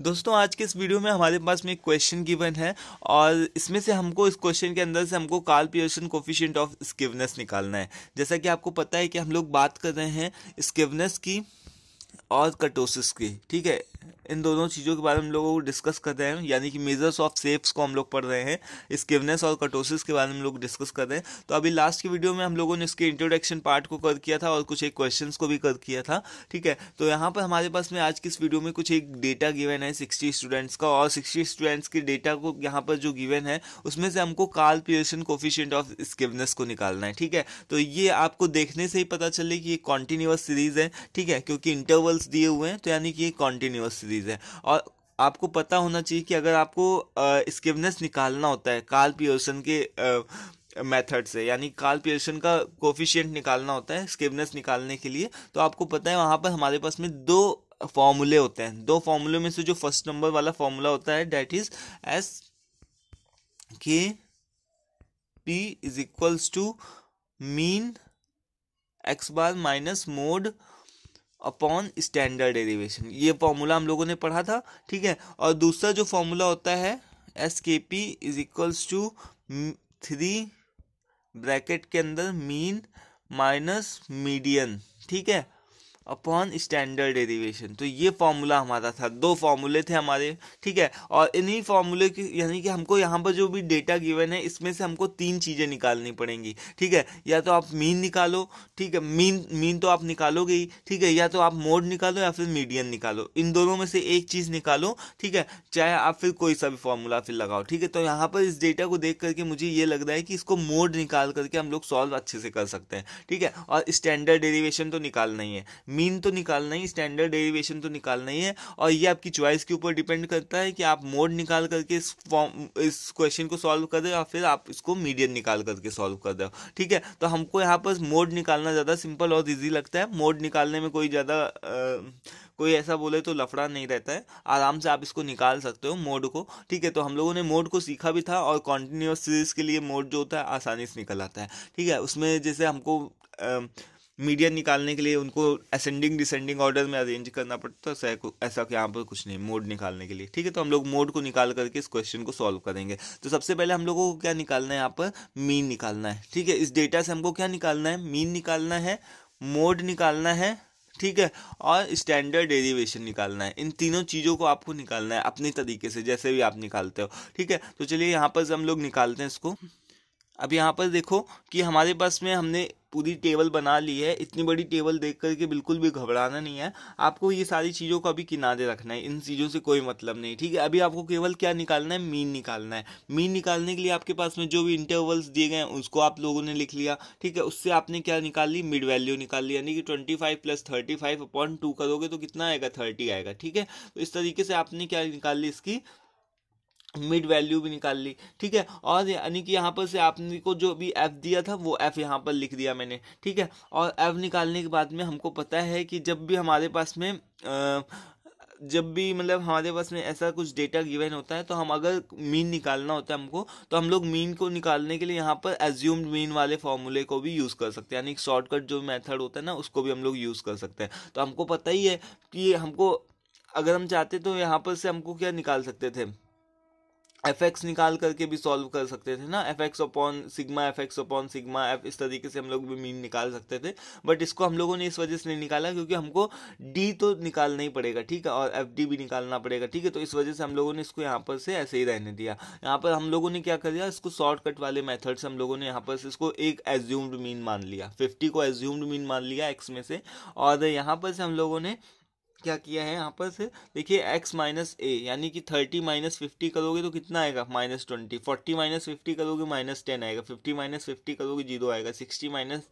दोस्तों आज के इस वीडियो में हमारे पास में एक क्वेश्चन गिवन है और इसमें से हमको इस क्वेश्चन के अंदर से हमको Karl Pearson coefficient of skewness निकालना है जैसा कि आपको पता है कि हम लोग बात कर रहे हैं स्किवनेस की और कटोसिस की ठीक है इन दोनों चीज़ों के बारे में हम लोग डिस्कस कर रहे हैं यानी कि मेजर्स ऑफ सेप्स को हम लोग पढ़ रहे हैं स्किवनेस और कटोसिस के बारे में हम लोग डिस्कस कर रहे हैं तो अभी लास्ट की वीडियो में हम लोगों ने इसके इंट्रोडक्शन पार्ट को कर किया था और कुछ एक क्वेश्चन को भी कर किया था ठीक है तो यहाँ पर हमारे पास में आज की इस वीडियो में कुछ एक डेटा गिवन है सिक्सटी स्टूडेंट्स का और सिक्सटी स्टूडेंट्स के डेटा को यहाँ पर जो गिवन है उसमें से हमको Karl Pearson coefficient of skewness को निकालना है ठीक है तो ये आपको देखने से ही पता चले कि ये कॉन्टिन्यूस सीरीज है ठीक है क्योंकि इंटरवल्स दिए हुए हैं तो यानी कि ये कॉन्टिन्यूस सीरीज़ है और आपको पता होना चाहिए कि अगर आपको स्किवनेस निकालना होता है काल पियर्सन के मेथड से यानी काल पियर्सन का कोफिशियंट निकालना होता है स्किवनेस निकालने के लिए तो आपको पता है वहाँ पर हमारे पास में दो फॉर्मूले होते हैं दो फॉर्मूले में से जो फर्स्ट नंबर वाला फॉर्मूला होता है that is S K P is equals to mean X bar minus mode upon standard derivation ये फॉर्मूला हम लोगों ने पढ़ा था ठीक है और दूसरा जो फॉर्मूला होता है S K P is equals to three bracket के अंदर मीन माइनस मीडियन ठीक है अपॉन स्टैंडर्ड डेरिवेशन तो ये फॉर्मूला हमारा था दो फॉर्मूले थे हमारे ठीक है और इन्हीं फॉर्मूले की यानी कि हमको यहाँ पर जो भी डेटा गिवन है इसमें से हमको तीन चीज़ें निकालनी पड़ेंगी ठीक है या तो आप मीन निकालो ठीक है मीन मीन तो आप निकालोगे ही ठीक है या तो आप मोड निकालो या फिर मीडियन निकालो इन दोनों में से एक चीज़ निकालो ठीक है चाहे आप फिर कोई सा भी फॉर्मूला फिर लगाओ ठीक है तो यहाँ पर इस डेटा को देख करके मुझे ये लग रहा है कि इसको मोड निकाल करके हम लोग सॉल्व अच्छे से कर सकते हैं ठीक है और स्टैंडर्ड डेरीवेशन तो निकालना ही है मीन तो निकालना ही स्टैंडर्ड डेरिवेशन तो निकालना ही है और ये आपकी चॉइस के ऊपर डिपेंड करता है कि आप मोड निकाल करके इस फॉर्म इस क्वेश्चन को सॉल्व कर दे और फिर आप इसको मीडियम निकाल करके सॉल्व कर दो ठीक है तो हमको यहाँ पर मोड निकालना ज़्यादा सिंपल और ईजी लगता है मोड निकालने में कोई ज़्यादा कोई ऐसा बोले तो लफड़ा नहीं रहता है आराम से आप इसको निकाल सकते हो मोड को ठीक है तो हम लोगों ने मोड को सीखा भी था और कॉन्टिन्यूस सीरीज के लिए मोड जो होता है आसानी से निकल आता है ठीक है उसमें जैसे हमको मीडियन निकालने के लिए उनको असेंडिंग डिसेंडिंग ऑर्डर में अरेंज करना पड़ता है तो ऐसा कि यहाँ पर कुछ नहीं मोड निकालने के लिए ठीक है तो हम लोग मोड को निकाल करके इस क्वेश्चन को सॉल्व करेंगे तो सबसे पहले हम लोगों को क्या निकालना है यहाँ पर मीन निकालना है ठीक है इस डेटा से हमको क्या निकालना है मीन निकालना है मोड निकालना है ठीक है और स्टैंडर्ड डेरिवेशन निकालना है इन तीनों चीज़ों को आपको निकालना है अपने तरीके से जैसे भी आप निकालते हो ठीक है तो चलिए यहाँ पर हम लोग निकालते हैं इसको अब यहाँ पर देखो कि हमारे पास में हमने पूरी टेबल बना ली है इतनी बड़ी टेबल देख करके बिल्कुल भी घबराना नहीं है आपको ये सारी चीज़ों का अभी किनारे रखना है इन चीज़ों से कोई मतलब नहीं ठीक है अभी आपको केवल क्या निकालना है मीन निकालना है मीन निकालने के लिए आपके पास में जो भी इंटरवल्स दिए गए हैं उसको आप लोगों ने लिख लिया ठीक है उससे आपने क्या निकाल ली मिड वैल्यू निकाल ली यानी कि twenty five plus thirty five upon two करोगे तो कितना आएगा थर्टी आएगा ठीक है तो इस तरीके से आपने क्या निकाल ली इसकी मिड वैल्यू भी निकाल ली ठीक है और यानी कि यहाँ पर से आपने को जो भी एफ दिया था वो एफ यहाँ पर लिख दिया मैंने ठीक है और एफ निकालने के बाद में हमको पता है कि जब भी हमारे पास में आ, जब भी मतलब हमारे पास में ऐसा कुछ डेटा गिवन होता है तो हम अगर मीन निकालना होता है हमको तो हम लोग मीन को निकालने के लिए यहाँ पर एज्यूम्ड मीन वाले फॉर्मूले को भी यूज़ कर सकते हैं यानी शॉर्टकट जो मेथड होता है ना उसको भी हम लोग यूज़ कर सकते हैं तो हमको पता ही है कि हमको अगर हम चाहते तो यहाँ पर से हमको क्या निकाल सकते थे एफ एक्स निकाल करके भी सॉल्व कर सकते थे ना F X upon sigma F X upon sigma F इस तरीके से हम लोग भी मीन निकाल सकते थे बट इसको हम लोगों ने इस वजह से नहीं निकाला क्योंकि हमको डी तो निकालना ही पड़ेगा ठीक है और एफ डी भी निकालना पड़ेगा ठीक है तो इस वजह से हम लोगों ने इसको यहाँ पर से ऐसे ही रहने दिया यहाँ पर हम लोगों ने क्या कर दिया इसको शॉर्टकट वाले मैथड से हम लोगों ने यहाँ पर से इसको एक एज्यूम्ड मीन मान लिया फिफ्टी को एज्यूम्ड मीन मान लिया एक्स में से और यहाँ पर से हम लोगों ने क्या किया है यहाँ पर से देखिए एक्स माइनस ए यानी कि थर्टी माइनस फिफ्टी करोगे तो कितना आएगा minus twenty forty minus fifty करोगे माइनस टेन आएगा फिफ्टी माइनस फिफ्टी करोगे जीरो आएगा सिक्सटी माइनस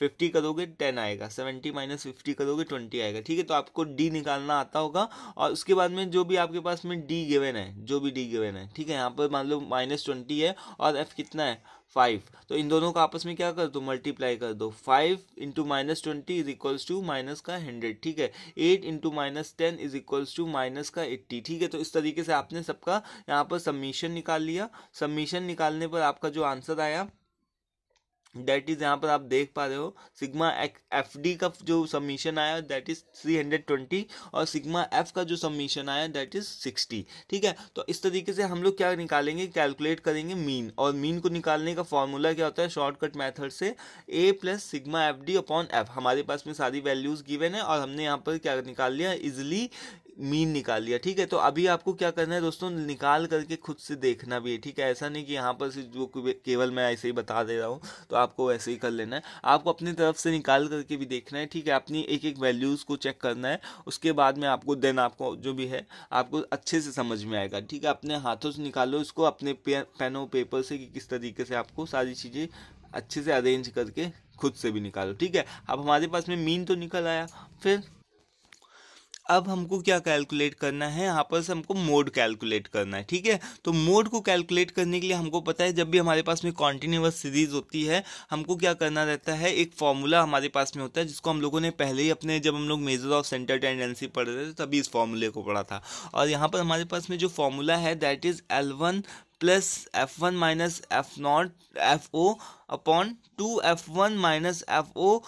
फिफ्टी करोगे टेन आएगा सेवेंटी माइनस फिफ्टी करोगे ट्वेंटी आएगा ठीक है तो आपको डी निकालना आता होगा और उसके बाद में जो भी आपके पास में डी गिवन है जो भी डी गिवन है ठीक है यहाँ पर मान लो माइनस ट्वेंटी है और एफ कितना है फाइव तो इन दोनों का आपस में क्या कर दो मल्टीप्लाई कर दो five into minus twenty is equals to minus का हंड्रेड ठीक है eight into minus ten is equals to minus का एट्टी ठीक है तो इस तरीके से आपने सबका यहाँ पर सबमिशन निकाल लिया सबमिशन निकालने पर आपका जो आंसर आया दैट इज़ यहाँ पर आप देख पा रहे हो सिग्मा एफ डी का जो सबमिशन आया that is three hundred twenty और सिग्मा एफ का जो सबमिशन आया दैट इज़ सिक्सटी ठीक है तो इस तरीके से हम लोग क्या निकालेंगे कैलकुलेट करेंगे मीन और मीन को निकालने का फॉर्मूला क्या होता है शॉर्टकट मैथड से A plus sigma F D upon F हमारे पास में सारी वैल्यूज़ गिवन है और हमने यहाँ पर क्या निकाल लिया इजिली मीन निकाल लिया ठीक है तो अभी आपको क्या करना है दोस्तों निकाल करके खुद से देखना भी है ठीक है ऐसा नहीं कि यहाँ पर जो केवल मैं ऐसे ही बता दे रहा हूँ तो आपको वैसे ही कर लेना है आपको अपनी तरफ से निकाल करके भी देखना है ठीक है अपनी एक एक वैल्यूज़ को चेक करना है उसके बाद में आपको देन आपको जो भी है आपको अच्छे से समझ में आएगा ठीक है अपने हाथों से निकालो इसको अपने पेनों पेपर से कि किस तरीके से आपको सारी चीज़ें अच्छे से अरेंज करके खुद से भी निकालो ठीक है अब हमारे पास में मीन तो निकल आया फिर अब हमको क्या कैलकुलेट करना है यहाँ पर से हमको मोड कैलकुलेट करना है ठीक है तो मोड को कैलकुलेट करने के लिए हमको पता है जब भी हमारे पास में कॉन्टिन्यूस सीरीज होती है हमको क्या करना रहता है एक फॉर्मूला हमारे पास में होता है जिसको हम लोगों ने पहले ही अपने जब हम लोग मेजर ऑफ सेंटर टेंडेंसी पढ़ रहे थे तभी इस फॉर्मूले को पढ़ा था और यहाँ पर हमारे पास में जो फॉर्मूला है that is L one plus F one minus F naught F O upon two F one minus F O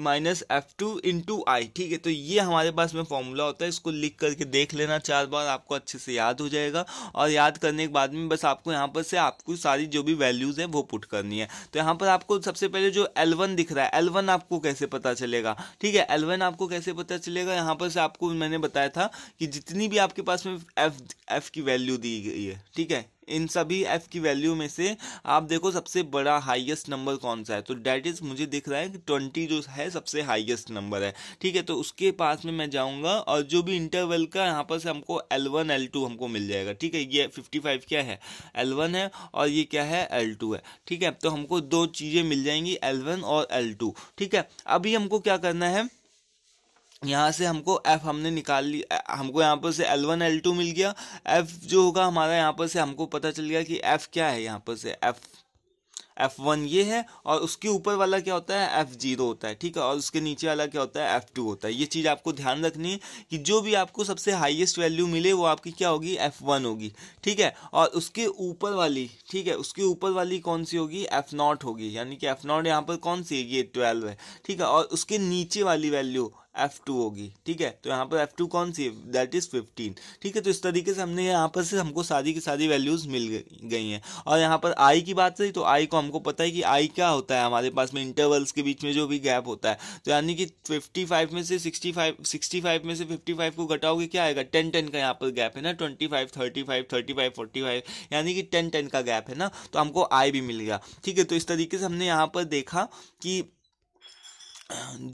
minus F two into I ठीक है तो ये हमारे पास में फॉर्मूला होता है इसको लिख करके देख लेना चार बार आपको अच्छे से याद हो जाएगा और याद करने के बाद में बस आपको यहाँ पर से आपको सारी जो भी वैल्यूज़ है वो पुट करनी है तो यहाँ पर आपको सबसे पहले जो L1 दिख रहा है L1 आपको कैसे पता चलेगा ठीक है एल आपको कैसे पता चलेगा यहाँ पर से आपको मैंने बताया था कि जितनी भी आपके पास में एफ एफ की वैल्यू दी गई है ठीक है इन सभी एफ की वैल्यू में से आप देखो सबसे बड़ा हाईएस्ट नंबर कौन सा है तो डैट इज मुझे दिख रहा है कि ट्वेंटी जो है सबसे हाईएस्ट नंबर है ठीक है तो उसके पास में मैं जाऊंगा और जो भी इंटरवल का यहाँ पर से हमको एल वन एल टू हमको मिल जाएगा ठीक है ये फिफ्टी फाइव क्या है एल वन है और ये क्या है एल टू है ठीक है तो हमको दो चीज़ें मिल जाएंगी एल वन और एल टू ठीक है अभी हमको क्या करना है यहाँ से हमको एफ़ हमने निकाल ली हमको यहाँ पर से एल वन एल टू मिल गया एफ़ जो होगा हमारा यहाँ पर से हमको पता चल गया कि एफ़ क्या है यहाँ पर से एफ़ एफ़ वन ये है और उसके ऊपर वाला क्या होता है एफ़ जीरो होता है ठीक है और उसके नीचे वाला क्या होता है एफ़ टू होता है ये चीज़ आपको ध्यान रखनी है कि जो भी आपको सबसे हाईएस्ट वैल्यू मिले वो आपकी क्या होगी एफ़ वन होगी ठीक है और उसके ऊपर वाली ठीक है उसके ऊपर वाली कौन सी होगी एफ़ नॉट होगी यानी कि एफ़ नॉट यहाँ पर कौन सी है ये ट्वेल्व है ठीक है और उसके नीचे वाली वैल्यू एफ टू होगी ठीक है तो यहाँ पर एफ टू कौन सी है दैट इज़ फिफ्टीन ठीक है तो इस तरीके से हमने यहाँ पर से हमको सारी की सारी वैल्यूज़ मिल गई हैं और यहाँ पर आई की बात रही तो आई को हमको पता है कि आई क्या होता है हमारे पास में इंटरवल्स के बीच में जो भी गैप होता है तो यानी कि फिफ्टी फाइव में से सिक्सटी फाइव सिक्सटी फाइव में से फिफ्टी फाइव को घटाओगे क्या आएगा टेन टेन का यहाँ पर गैप है ना twenty five thirty five thirty five forty five यानी कि टेन टेन का गैप है ना तो हमको आई भी मिल गया ठीक है तो इस तरीके से हमने यहाँ पर देखा कि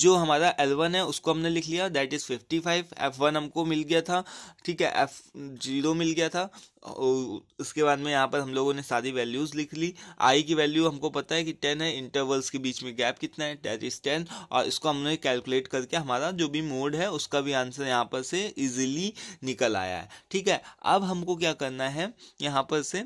जो हमारा एल वन है उसको हमने लिख लिया that is fifty five F one हमको मिल गया था ठीक है एफ जीरो मिल गया था और उसके बाद में यहाँ पर हम लोगों ने सारी वैल्यूज़ लिख ली आई की वैल्यू हमको पता है कि टेन है इंटरवल्स के बीच में गैप कितना है दैट इज़ टेन और इसको हमने कैलकुलेट करके हमारा जो भी मोड है उसका भी आंसर यहाँ पर से ईजिली निकल आया है ठीक है अब हमको क्या करना है यहाँ पर से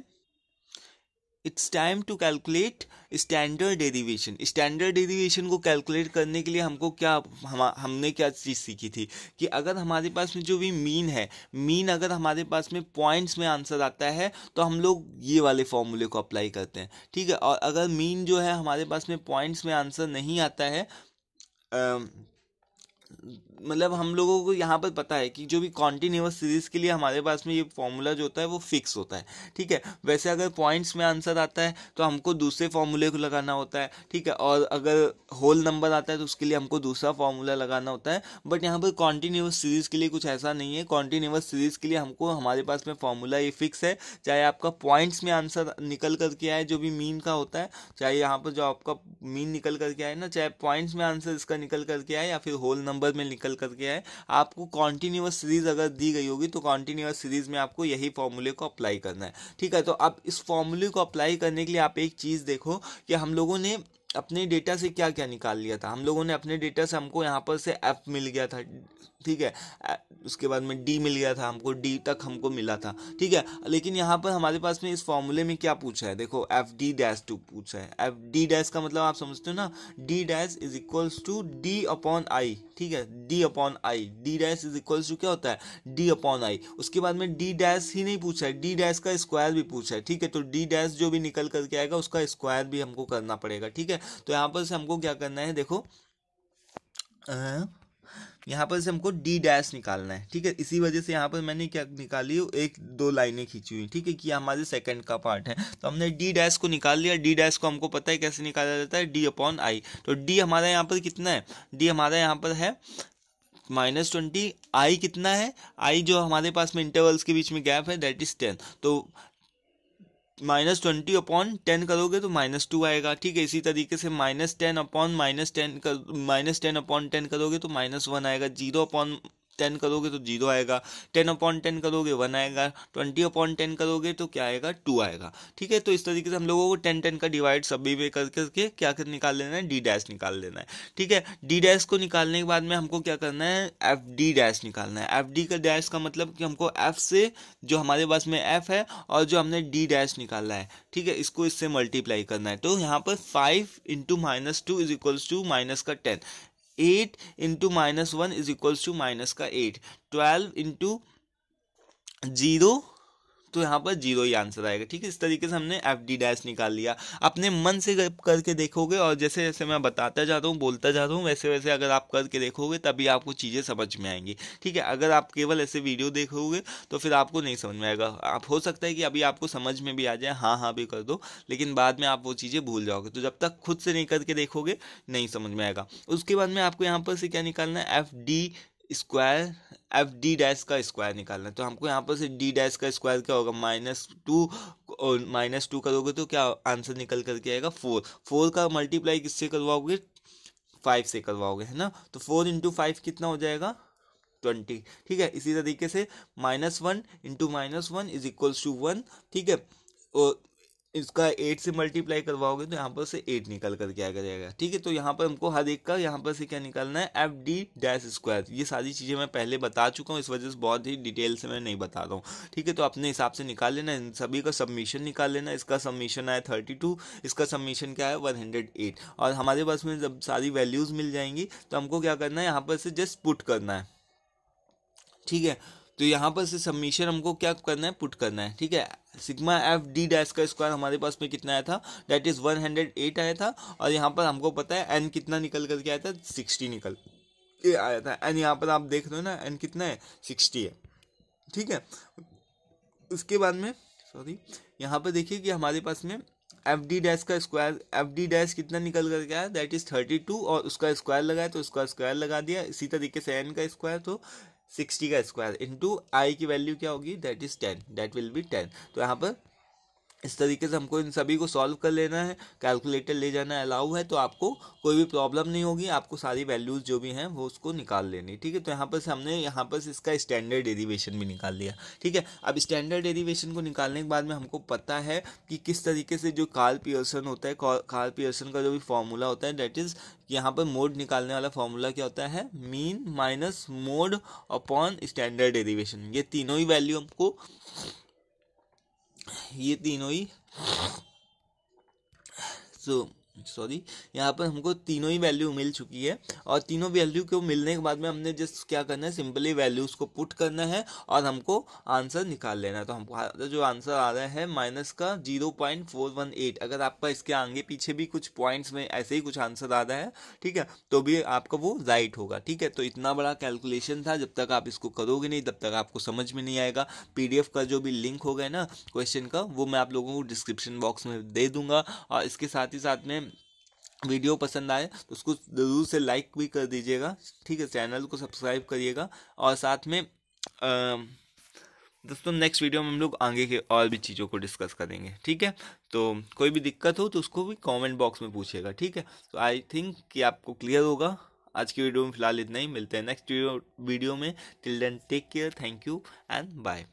it's time to calculate standard derivation standard derivation को कैलकुलेट करने के लिए हमको क्या हम हमने क्या चीज़ सीखी थी कि अगर हमारे पास में जो भी मीन है मीन अगर हमारे पास में पॉइंट्स में आंसर आता है तो हम लोग ये वाले फॉर्मूले को अप्लाई करते हैं ठीक है और अगर मीन जो है हमारे पास में पॉइंट्स में आंसर नहीं आता है आ, मतलब हम लोगों को यहाँ पर पता है कि जो भी कॉन्टीन्यूस सीरीज के लिए हमारे पास में ये फॉर्मूला जो होता है वो फिक्स होता है ठीक है वैसे अगर पॉइंट्स में आंसर आता है तो हमको दूसरे फॉर्मूले को लगाना होता है ठीक है और अगर होल नंबर आता है तो उसके लिए हमको दूसरा फॉर्मूला लगाना होता है बट यहाँ पर कॉन्टीन्यूस सीरीज के लिए कुछ ऐसा नहीं है कॉन्टीन्यूस सीरीज के लिए हमको हमारे पास में फॉर्मूला ये फिक्स है चाहे आपका पॉइंट्स में आंसर निकल करके आए जो भी मीन का होता है चाहे यहाँ पर जो आपका मीन निकल करके आए ना चाहे पॉइंट्स में आंसर इसका निकल करके आए या फिर होल नंबर में निकल निकल करके आए आपको कॉन्टिन्यूस सीरीज अगर दी गई होगी तो कॉन्टिन्यूस सीरीज में आपको यही फॉर्मूले को अप्लाई करना है ठीक है तो अब इस फॉर्मूले को अप्लाई करने के लिए आप एक चीज़ देखो कि हम लोगों ने अपने डेटा से क्या क्या निकाल लिया था हम लोगों ने अपने डेटा से हमको यहाँ पर से एफ मिल गया था ठीक है उसके बाद में डी मिल गया था हमको डी तक हमको मिला था ठीक है लेकिन यहाँ पर हमारे पास में इस फॉर्मूले में क्या पूछा है देखो एफ डी डैश टू पूछा है एफ डी डैश का मतलब आप समझते हो ना D dash is equals to D upon I ठीक है D upon I D dash is equals to क्या होता है डी अपॉन आई उसके बाद में डी डैश ही नहीं पूछा है डी डैश का स्क्वायर भी पूछा है ठीक है तो डी डैश जो भी निकल करके आएगा उसका स्क्वायर भी हमको करना पड़ेगा ठीक है तो यहाँ पर से हमको क्या करना है देखो आ, यहाँ पर से हमको डी डैश निकालना है ठीक है इसी वजह से यहाँ पर मैंने क्या निकाली एक दो लाइनें खींची हुई ठीक है कि हमारे सेकंड का पार्ट है तो हमने डी डैश को निकाल लिया डी डैश को हमको पता है कैसे निकाला जाता है डी अपॉन आई तो डी हमारा यहाँ पर कितना है डी हमारा यहाँ पर है माइनस ट्वेंटी आई कितना है आई जो हमारे पास में इंटरवल्स के बीच में गैप है दैट इज टेन तो माइनस ट्वेंटी अपॉन टेन करोगे तो माइनस टू आएगा ठीक है इसी तरीके से minus ten upon minus ten minus ten upon ten करोगे तो माइनस वन आएगा जीरो अपॉन टेन करोगे तो जीरो आएगा टेन अपॉन टेन करोगे वन आएगा ट्वेंटी अपॉन टेन करोगे तो क्या आएगा टू आएगा ठीक है तो इस तरीके से हम लोगों को टेन टेन का डिवाइड सभी पे कर करके क्या कर निकाल लेना है डी डैश निकाल लेना है ठीक है डी डैश को निकालने के बाद में हमको क्या करना है एफ डी डैश निकालना है एफ डी का डैश का मतलब कि हमको एफ से जो हमारे पास में एफ है और जो हमने डी डैश निकाला है ठीक है इसको इससे मल्टीप्लाई करना है तो यहाँ पर five into minus two is equals to minus का ten eight into minus one is equals to minus का एट ट्वेल्व इंटू जीरो तो यहाँ पर जीरो ही आंसर आएगा ठीक है इस तरीके से हमने एफ डी डैश निकाल लिया अपने मन से करके देखोगे और जैसे जैसे मैं बताता जाता हूँ बोलता जाता हूँ वैसे वैसे अगर आप करके देखोगे तभी आपको चीज़ें समझ में आएंगी ठीक है अगर आप केवल ऐसे वीडियो देखोगे तो फिर आपको नहीं समझ में आएगा आप हो सकता है कि अभी आपको समझ में भी आ जाए हाँ हाँ भी कर दो लेकिन बाद में आप वो चीज़ें भूल जाओगे तो जब तक खुद से नहीं करके देखोगे नहीं समझ में आएगा उसके बाद में आपको यहाँ पर से क्या निकालना है F D square F D dash का स्क्वायर निकालना है तो हमको यहाँ पर से डी डैश का स्क्वायर क्या होगा माइनस टू और माइनस टू करोगे तो क्या आंसर निकल करके आएगा फोर फोर का मल्टीप्लाई किससे करवाओगे फाइव से करवाओगे है ना तो फोर इंटू फाइव कितना हो जाएगा ट्वेंटी ठीक है इसी तरीके से minus one into minus one is equals to one ठीक है और इसका एट से मल्टीप्लाई करवाओगे तो यहाँ पर से एट निकल कर क्या करेगा ठीक है तो यहाँ पर हमको हर एक का यहाँ पर से क्या निकालना है एफ डी डैश स्क्वायर ये सारी चीज़ें मैं पहले बता चुका हूँ इस वजह से बहुत ही डिटेल से मैं नहीं बता रहा हूँ ठीक है तो अपने हिसाब से निकाल लेना इन सभी का सबमिशन निकाल लेना इसका सबमिशन आया थर्टी टू इसका सबमिशन क्या है वन हंड्रेड एट और हमारे पास में जब सारी वैल्यूज़ मिल जाएंगी तो हमको क्या करना है यहाँ पर से जस्ट पुट करना है ठीक है तो यहाँ पर से सबमिशन हमको क्या करना है पुट करना है ठीक है सिग्मा एफ डी डैश का स्क्वायर हमारे पास में कितना आया था that is one hundred eight आया था और यहाँ पर हमको पता है एन कितना निकल करके आया था सिक्सटी निकल ये आया था एन यहाँ पर आप देख रहे हो ना एन कितना है सिक्सटी है ठीक है उसके बाद में सॉरी यहाँ पर देखिए कि हमारे पास में एफ डी डैश का स्क्वायर एफ डी डैश कितना निकल कर गया दैट इज थर्टी टू और उसका स्क्वायर लगाया तो उसका स्क्वायर लगा दिया इसी तरीके से एन का स्क्वायर तो सिक्सटी का स्क्वायर इंटू आई की वैल्यू क्या होगी that is ten that will be ten तो यहाँ पर इस तरीके से हमको इन सभी को सॉल्व कर लेना है कैलकुलेटर ले जाना अलाउ है तो आपको कोई भी प्रॉब्लम नहीं होगी आपको सारी वैल्यूज़ जो भी हैं वो उसको निकाल लेनी ठीक है तो यहाँ पर से हमने यहाँ पर इसका स्टैंडर्ड डेरिवेशन भी निकाल लिया ठीक है अब स्टैंडर्ड डेरिवेशन को निकालने के बाद में हमको पता है कि किस तरीके से जो कार्ल पियर्सन होता है कार्ल पियर्सन का जो भी फॉर्मूला होता है डेट इज़ यहाँ पर मोड निकालने वाला फॉर्मूला क्या होता है mean minus mode upon standard derivation ये तीनों ही वैल्यू हमको ये तीनों ही सो so, सॉरी यहाँ पर हमको तीनों ही वैल्यू मिल चुकी है और तीनों वैल्यू को मिलने के बाद में हमने जस्ट क्या करना है सिंपली वैल्यूज़ को पुट करना है और हमको आंसर निकाल लेना है तो हमको जो आंसर आ रहा है माइनस का zero point four one eight अगर आपका इसके आगे पीछे भी कुछ पॉइंट्स में ऐसे ही कुछ आंसर आ रहा है ठीक है तो भी आपका वो राइट होगा ठीक है तो इतना बड़ा कैलकुलेशन था जब तक आप इसको करोगे नहीं तब तक आपको समझ में नहीं आएगा पी का जो भी लिंक होगा ना क्वेश्चन का वो मैं आप लोगों को डिस्क्रिप्शन बॉक्स में दे दूंगा और इसके साथ ही साथ में वीडियो पसंद आए तो उसको ज़रूर से लाइक भी कर दीजिएगा ठीक है चैनल को सब्सक्राइब करिएगा और साथ में दोस्तों नेक्स्ट वीडियो में हम लोग आगे के और भी चीज़ों को डिस्कस करेंगे ठीक है तो कोई भी दिक्कत हो तो उसको भी कमेंट बॉक्स में पूछिएगा ठीक है तो आई थिंक कि आपको क्लियर होगा आज की वीडियो में फिलहाल इतना ही मिलते हैं नेक्स्ट वीडियो में till then take care thank you and bye